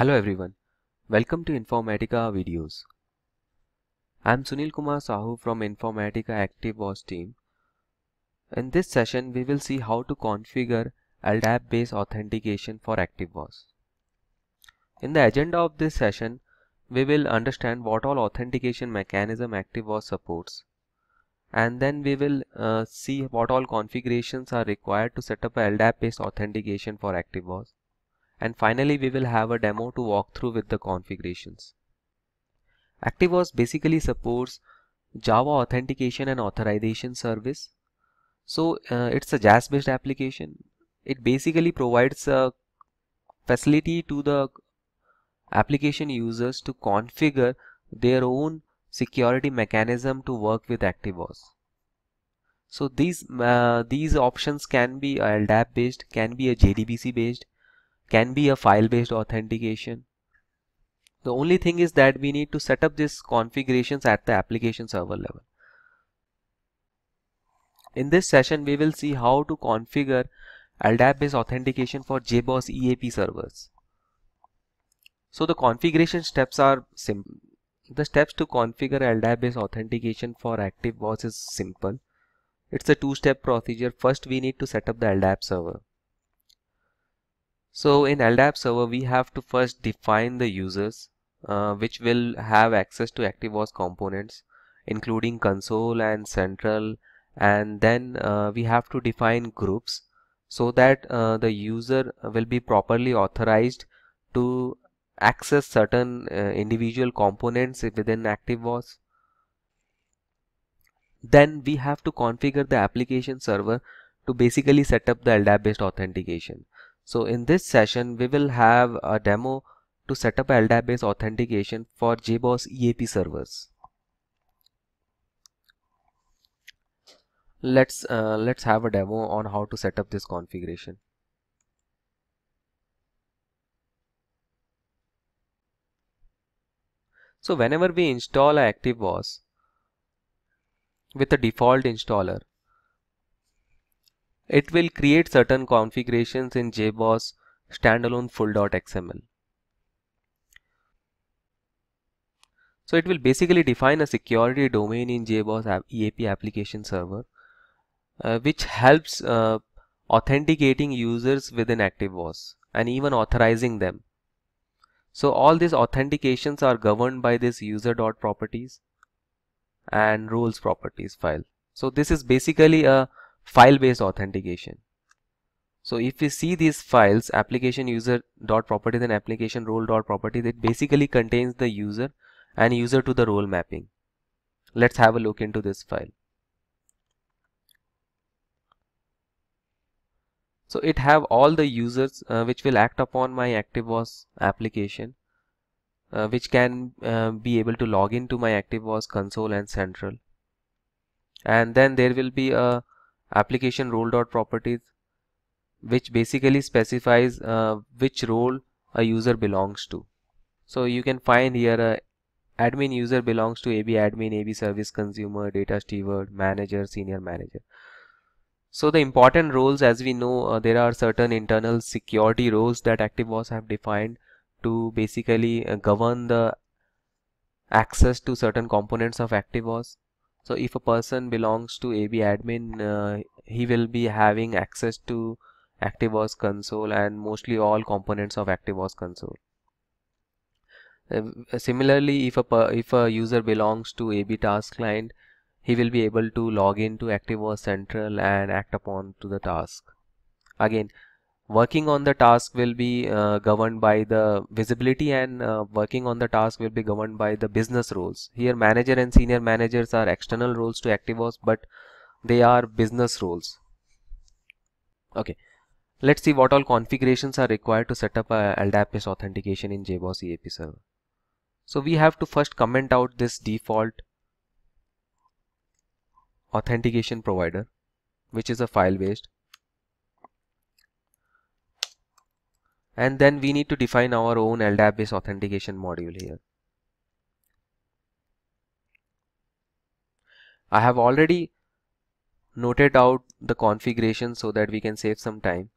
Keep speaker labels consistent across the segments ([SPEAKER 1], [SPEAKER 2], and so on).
[SPEAKER 1] Hello everyone, welcome to Informatica videos. I am Sunil Kumar Sahu from Informatica ActiveWatch team. In this session, we will see how to configure LDAP based authentication for ActiveWatch. In the agenda of this session, we will understand what all authentication mechanism ActiveWatch supports and then we will uh, see what all configurations are required to set up a LDAP based authentication for ActiveWatch and finally we will have a demo to walk through with the configurations. ActiveOS basically supports Java authentication and authorization service. So uh, it's a JAS based application. It basically provides a facility to the application users to configure their own security mechanism to work with ActiveOS. So these uh, these options can be LDAP based, can be a JDBC based, can be a file based authentication. The only thing is that we need to set up these configurations at the application server level. In this session, we will see how to configure LDAP based authentication for JBoss EAP servers. So the configuration steps are simple. The steps to configure LDAP based authentication for ActiveBoss is simple. It's a two step procedure. First, we need to set up the LDAP server. So in LDAP server, we have to first define the users uh, which will have access to ActiveOS components including console and central and then uh, we have to define groups so that uh, the user will be properly authorized to access certain uh, individual components within ActiveOS. Then we have to configure the application server to basically set up the LDAP based authentication. So in this session, we will have a demo to set up LDAP based authentication for JBoss EAP servers. Let's uh, let's have a demo on how to set up this configuration. So whenever we install a ActiveBoss with the default installer, it will create certain configurations in JBoss standalone full.xml. So it will basically define a security domain in JBoss EAP application server, uh, which helps uh, authenticating users within ActiveOS and even authorizing them. So all these authentications are governed by this user.properties and rules properties file. So this is basically a file based authentication. So if we see these files application user dot property and application role dot property, it basically contains the user and user to the role mapping. Let's have a look into this file. So it have all the users uh, which will act upon my ActiveOS application uh, which can uh, be able to log into my ActiveOS console and central and then there will be a application role dot properties which basically specifies uh, which role a user belongs to so you can find here uh, admin user belongs to ab admin ab service consumer data steward manager senior manager so the important roles as we know uh, there are certain internal security roles that ActiveOS have defined to basically uh, govern the access to certain components of ActiveOS so if a person belongs to ab admin uh, he will be having access to ActiveOS console and mostly all components of ActiveOS console similarly if a if a user belongs to ab task client he will be able to log into ActiveOS central and act upon to the task again working on the task will be uh, governed by the visibility and uh, working on the task will be governed by the business roles here manager and senior managers are external roles to activos but they are business roles okay let's see what all configurations are required to set up a LDAP based authentication in JBoss EAP server so we have to first comment out this default authentication provider which is a file based and then we need to define our own LDAP based authentication module here. I have already noted out the configuration so that we can save some time.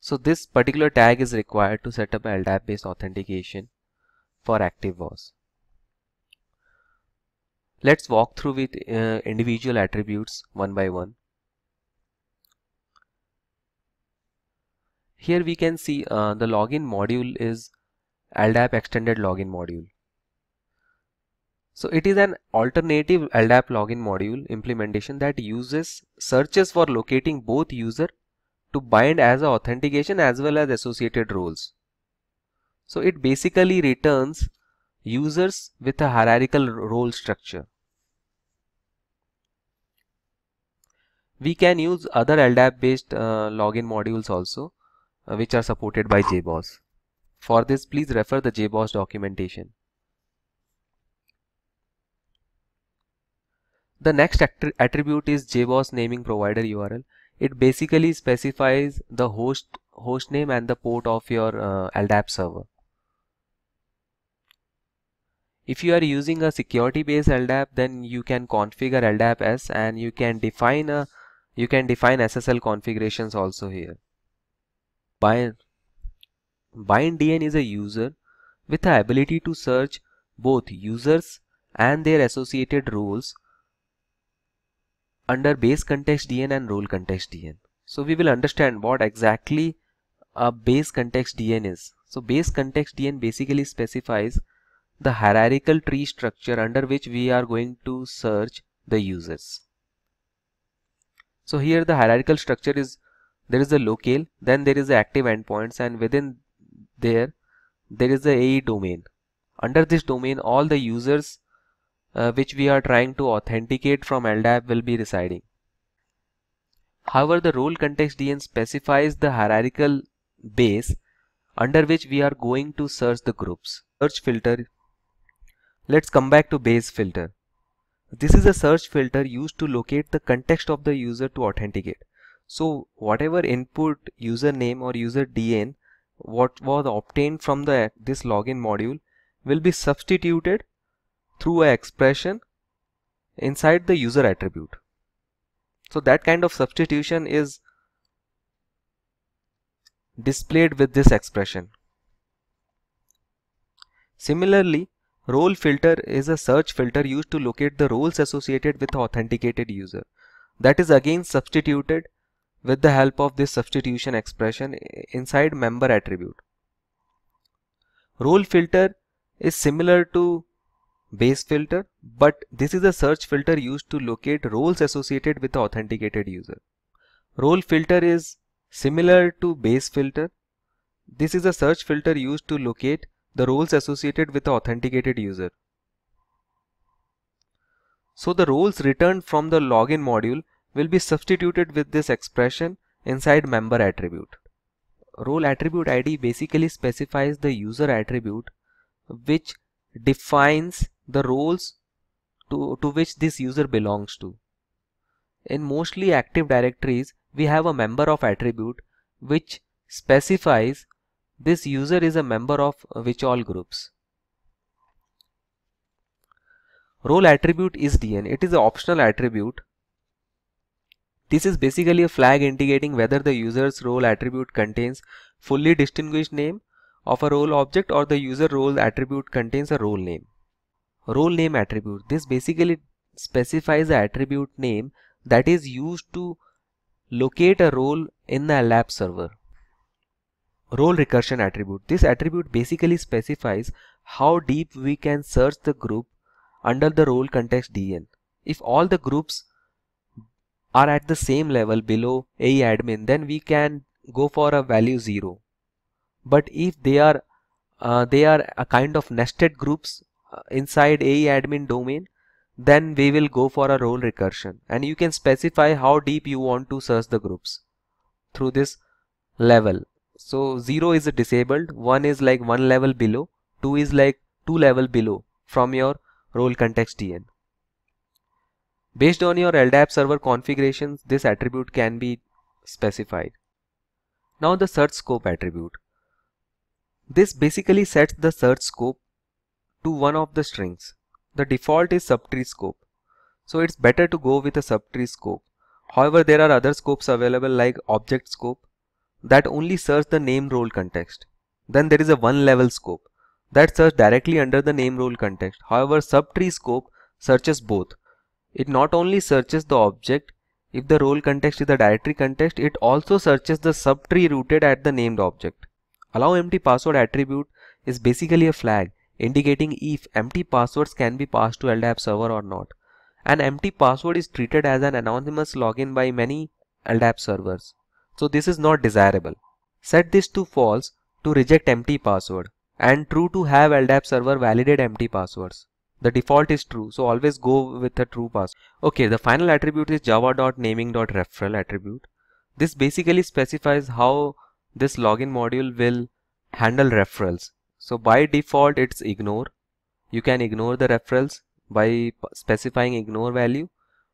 [SPEAKER 1] So this particular tag is required to set up LDAP based authentication for ActiveWOS. Let's walk through with uh, individual attributes one by one. Here we can see uh, the login module is LDAP extended login module. So it is an alternative LDAP login module implementation that uses searches for locating both user to bind as a authentication as well as associated roles. So it basically returns users with a hierarchical role structure. We can use other LDAP based uh, login modules also uh, which are supported by JBoss. For this please refer the JBoss documentation. The next attribute is JBoss naming provider URL. It basically specifies the host host name and the port of your uh, LDAP server. If you are using a security based LDAP then you can configure LDAP as and you can define a you can define SSL configurations also here. Bind, BindDN is a user with the ability to search both users and their associated roles under base context DN and role context DN. So we will understand what exactly a base context DN is. So base context DN basically specifies the hierarchical tree structure under which we are going to search the users. So here the hierarchical structure is there is a locale, then there is the active endpoints and within there, there is the AE domain. Under this domain, all the users uh, which we are trying to authenticate from LDAP will be residing. However, the role context DN specifies the hierarchical base under which we are going to search the groups. Search filter. Let's come back to base filter. This is a search filter used to locate the context of the user to authenticate. So whatever input username or user DN what was obtained from the this login module will be substituted through an expression inside the user attribute. So that kind of substitution is displayed with this expression. Similarly, Role filter is a search filter used to locate the roles associated with authenticated user. That is again substituted with the help of this substitution expression inside member attribute. Role filter is similar to base filter but this is a search filter used to locate roles associated with authenticated user. Role filter is similar to base filter. This is a search filter used to locate the roles associated with the authenticated user. So the roles returned from the login module will be substituted with this expression inside member attribute. Role attribute ID basically specifies the user attribute which defines the roles to, to which this user belongs to. In mostly active directories, we have a member of attribute which specifies this user is a member of which all groups. Role attribute is DN. It is an optional attribute. This is basically a flag indicating whether the user's role attribute contains fully distinguished name of a role object or the user role attribute contains a role name. Role name attribute. This basically specifies the attribute name that is used to locate a role in the lab server role recursion attribute. This attribute basically specifies how deep we can search the group under the role context DN. If all the groups are at the same level below a admin, then we can go for a value 0. But if they are uh, they are a kind of nested groups uh, inside a admin domain, then we will go for a role recursion and you can specify how deep you want to search the groups through this level so 0 is disabled, 1 is like 1 level below, 2 is like 2 level below from your role context DN. Based on your LDAP server configurations, this attribute can be specified. Now the search scope attribute. This basically sets the search scope to one of the strings. The default is subtree scope. So it's better to go with a subtree scope. However, there are other scopes available like object scope, that only search the name role context. Then there is a one level scope that searches directly under the name role context. However, subtree scope searches both. It not only searches the object, if the role context is the directory context, it also searches the subtree rooted at the named object. Allow empty password attribute is basically a flag indicating if empty passwords can be passed to LDAP server or not. An empty password is treated as an anonymous login by many LDAP servers. So this is not desirable. Set this to false to reject empty password and true to have LDAP server validate empty passwords. The default is true, so always go with the true password. Okay, the final attribute is java.naming.referral attribute. This basically specifies how this login module will handle referrals. So by default, it's ignore. You can ignore the referrals by specifying ignore value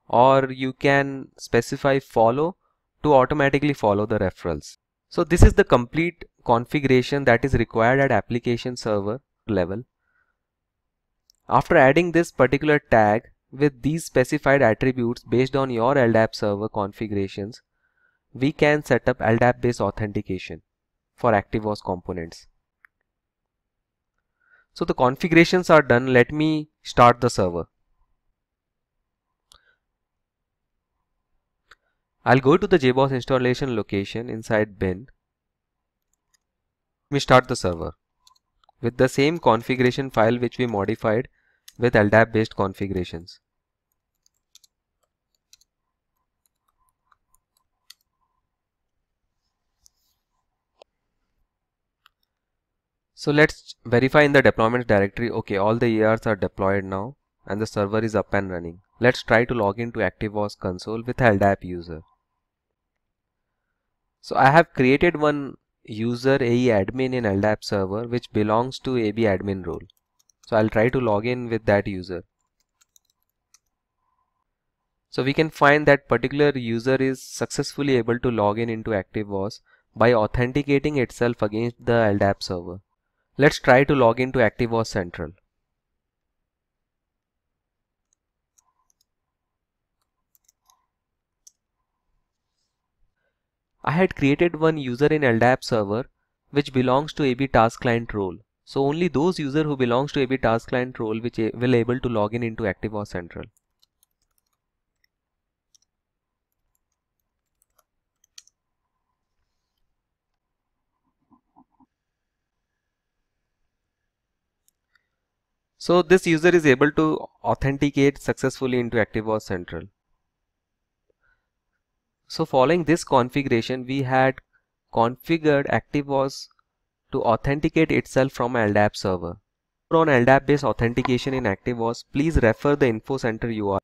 [SPEAKER 1] or you can specify follow to automatically follow the referrals. So this is the complete configuration that is required at application server level. After adding this particular tag with these specified attributes based on your LDAP server configurations, we can set up LDAP based authentication for ActiveOS components. So the configurations are done. Let me start the server. I'll go to the JBoss installation location inside bin. We start the server with the same configuration file which we modified with LDAP based configurations. So let's verify in the deployments directory, okay all the ERs are deployed now and the server is up and running. Let's try to log into ActiveOS console with LDAP user. So I have created one user AE admin in LDAP server which belongs to AB admin role. So I'll try to log in with that user. So we can find that particular user is successfully able to log in into ActiveOS by authenticating itself against the LDAP server. Let's try to log into ActiveOS Central. I had created one user in LDAP server which belongs to AB task client role. So only those user who belongs to AB task client role which will able to log in into ActiveOS Central. So this user is able to authenticate successfully into ActiveOS Central. So following this configuration, we had configured ActiveOS to authenticate itself from LDAP server. on LDAP based authentication in ActiveOS, please refer the info center URL.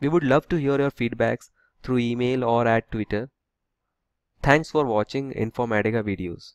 [SPEAKER 1] We would love to hear your feedbacks through email or at Twitter. Thanks for watching Informatica videos.